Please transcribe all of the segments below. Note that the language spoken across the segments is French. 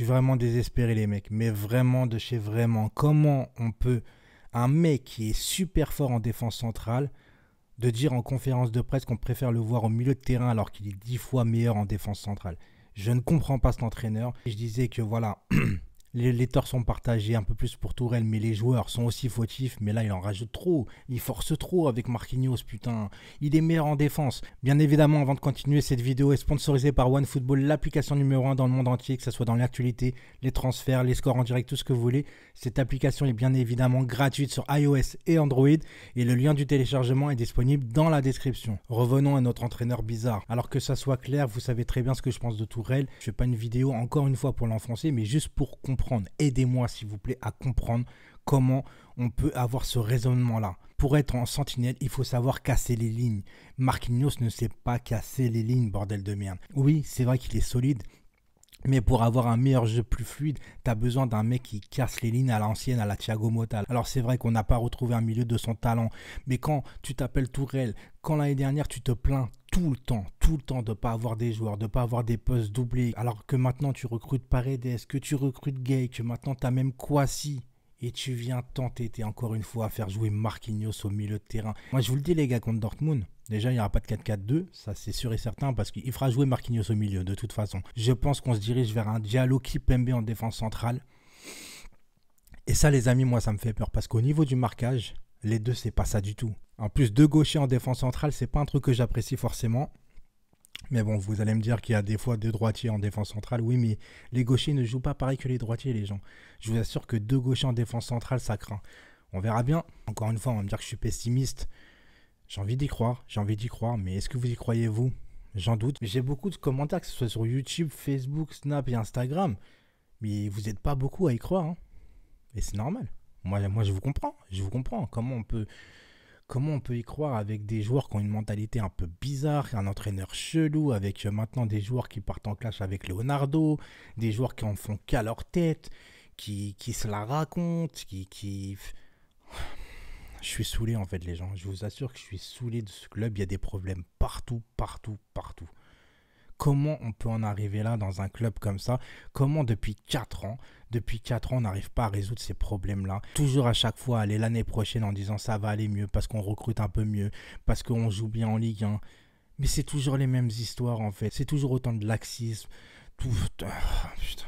suis vraiment désespéré, les mecs. Mais vraiment, de chez vraiment. Comment on peut, un mec qui est super fort en défense centrale, de dire en conférence de presse qu'on préfère le voir au milieu de terrain alors qu'il est dix fois meilleur en défense centrale Je ne comprends pas cet entraîneur. Je disais que voilà. les, torts sont partagés un peu plus pour Tourelle, mais les joueurs sont aussi fautifs. Mais là, il en rajoute trop. Il force trop avec Marquinhos, putain. Il est meilleur en défense. Bien évidemment, avant de continuer, cette vidéo est sponsorisée par OneFootball, l'application numéro 1 dans le monde entier, que ce soit dans l'actualité, les transferts, les scores en direct, tout ce que vous voulez. Cette application est bien évidemment gratuite sur iOS et Android, et le lien du téléchargement est disponible dans la description. Revenons à notre entraîneur bizarre. Alors que ça soit clair, vous savez très bien ce que je pense de Tourelle. Je fais pas une vidéo encore une fois pour l'enfoncer, mais juste pour comprendre Aidez-moi, s'il vous plaît, à comprendre comment on peut avoir ce raisonnement-là. Pour être en sentinelle, il faut savoir casser les lignes. Marquinhos ne sait pas casser les lignes, bordel de merde. Oui, c'est vrai qu'il est solide, mais pour avoir un meilleur jeu plus fluide, t'as besoin d'un mec qui casse les lignes à l'ancienne, à la Thiago Motal. Alors c'est vrai qu'on n'a pas retrouvé un milieu de son talent, mais quand tu t'appelles Tourelle, quand l'année dernière tu te plains tout le temps, tout le temps de ne pas avoir des joueurs, de ne pas avoir des postes doublés. Alors que maintenant tu recrutes Paredes, que tu recrutes Gay, que maintenant tu as même Kwasi. Et tu viens tenter, encore une fois à faire jouer Marquinhos au milieu de terrain. Moi je vous le dis les gars contre Dortmund, Déjà, il n'y aura pas de 4-4-2, ça c'est sûr et certain, parce qu'il fera jouer Marquinhos au milieu, de toute façon. Je pense qu'on se dirige vers un Diallo Kipembe en défense centrale. Et ça, les amis, moi, ça me fait peur, parce qu'au niveau du marquage, les deux, c'est pas ça du tout. En plus, deux gauchers en défense centrale, c'est pas un truc que j'apprécie forcément. Mais bon, vous allez me dire qu'il y a des fois deux droitiers en défense centrale. Oui, mais les gauchers ne jouent pas pareil que les droitiers, les gens. Je vous assure que deux gauchers en défense centrale, ça craint. On verra bien. Encore une fois, on va me dire que je suis pessimiste. J'ai envie d'y croire, j'ai envie d'y croire, mais est-ce que vous y croyez vous J'en doute. J'ai beaucoup de commentaires, que ce soit sur YouTube, Facebook, Snap et Instagram. Mais vous n'êtes pas beaucoup à y croire. Hein. Et c'est normal. Moi, je vous comprends. Je vous comprends. Comment on peut, comment on peut y croire avec des joueurs qui ont une mentalité un peu bizarre, un entraîneur chelou, avec euh, maintenant des joueurs qui partent en clash avec Leonardo, des joueurs qui en font qu'à leur tête, qui, qui se la racontent, qui, qui. Je suis saoulé en fait, les gens. Je vous assure que je suis saoulé de ce club. Il y a des problèmes partout, partout, partout. Comment on peut en arriver là dans un club comme ça Comment depuis 4 ans, depuis 4 ans, on n'arrive pas à résoudre ces problèmes-là Toujours à chaque fois aller l'année prochaine en disant ça va aller mieux parce qu'on recrute un peu mieux, parce qu'on joue bien en Ligue 1. Mais c'est toujours les mêmes histoires en fait. C'est toujours autant de laxisme. Tout... Ah, putain.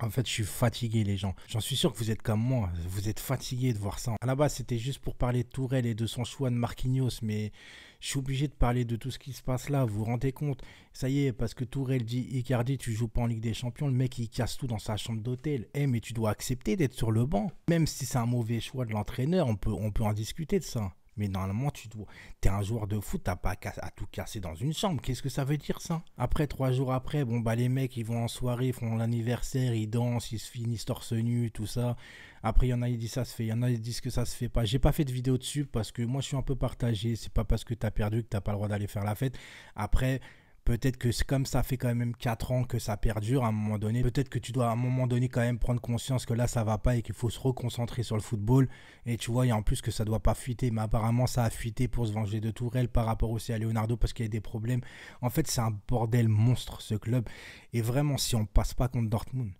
En fait, je suis fatigué, les gens. J'en suis sûr que vous êtes comme moi. Vous êtes fatigué de voir ça. À la base, c'était juste pour parler de Tourelle et de son choix de Marquinhos, mais je suis obligé de parler de tout ce qui se passe là. Vous vous rendez compte Ça y est, parce que Tourelle dit Icardi, tu joues pas en Ligue des Champions. Le mec, il casse tout dans sa chambre d'hôtel. Eh, mais tu dois accepter d'être sur le banc. Même si c'est un mauvais choix de l'entraîneur, on peut, on peut en discuter de ça. Mais normalement, tu dois... es un joueur de foot, t'as pas à, tout casser dans une chambre. Qu'est-ce que ça veut dire ça Après, trois jours après, bon bah les mecs, ils vont en soirée, ils font l'anniversaire, ils dansent, ils se finissent torse nu, tout ça. Après, il y en a qui disent ça se fait, il y en a qui disent que ça se fait pas. J'ai pas fait de vidéo dessus parce que moi, je suis un peu partagé. C'est pas parce que t'as perdu que t'as pas le droit d'aller faire la fête. Après, Peut-être que comme ça fait quand même 4 ans que ça perdure à un moment donné, peut-être que tu dois à un moment donné quand même prendre conscience que là ça va pas et qu'il faut se reconcentrer sur le football. Et tu vois, il y a en plus que ça doit pas fuiter, mais apparemment ça a fuité pour se venger de Tourelle par rapport aussi à Leonardo parce qu'il y a des problèmes. En fait, c'est un bordel monstre ce club. Et vraiment, si on passe pas contre Dortmund,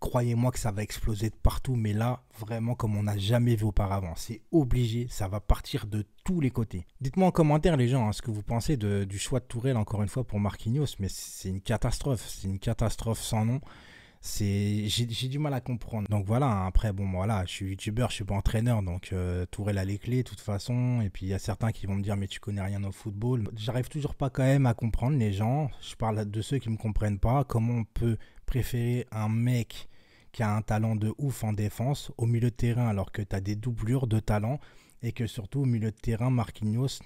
croyez-moi que ça va exploser de partout, mais là, vraiment comme on n'a jamais vu auparavant. C'est obligé, ça va partir de tous les côtés. Dites-moi en commentaire, les gens, hein, ce que vous pensez du choix de Tourelle, encore une fois, pour Marquinhos, mais c'est une catastrophe, c'est une catastrophe sans nom. j'ai, du mal à comprendre. Donc voilà, hein, après, bon, voilà, je suis youtubeur, je suis pas entraîneur, donc euh, Tourelle a les clés de toute façon. Et puis il y a certains qui vont me dire, mais tu connais rien au football. J'arrive toujours pas quand même à comprendre les gens. Je parle de ceux qui me comprennent pas. Comment on peut préférer un mec qui a un talent de ouf en défense, au milieu de terrain, alors que tu as des doublures de talent, et que surtout au milieu de terrain, Marquinhos,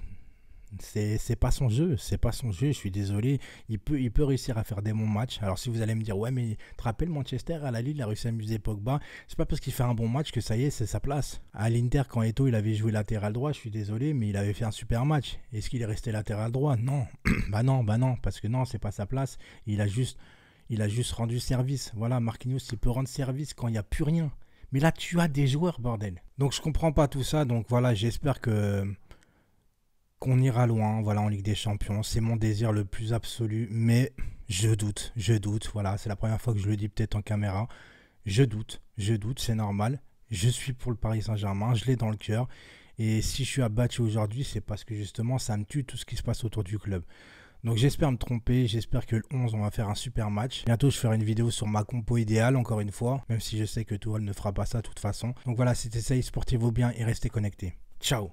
c'est pas son jeu, c'est pas son jeu, je suis désolé, il peut, il peut réussir à faire des bons matchs. Alors si vous allez me dire, ouais, mais te le Manchester, à la Lille, il a réussi à amuser Pogba, c'est pas parce qu'il fait un bon match que ça y est, c'est sa place. À l'Inter, quand Eto, il avait joué latéral droit, je suis désolé, mais il avait fait un super match. Est-ce qu'il est resté latéral droit Non, bah non, bah non, parce que non, c'est pas sa place, il a juste il a juste rendu service. Voilà, Marquinhos, il peut rendre service quand il n'y a plus rien. Mais là, tu as des joueurs, bordel. Donc, je comprends pas tout ça. Donc, voilà, j'espère que qu'on ira loin, voilà, en Ligue des Champions. C'est mon désir le plus absolu. Mais je doute, je doute. Voilà, c'est la première fois que je le dis peut-être en caméra. Je doute, je doute, c'est normal. Je suis pour le Paris Saint-Germain, je l'ai dans le cœur. Et si je suis abattu aujourd'hui, c'est parce que justement, ça me tue tout ce qui se passe autour du club. Donc j'espère me tromper, j'espère que le 11 on va faire un super match. Bientôt je ferai une vidéo sur ma compo idéale encore une fois, même si je sais que Tourelle ne fera pas ça de toute façon. Donc voilà, c'était ça, sportez-vous bien et restez connectés. Ciao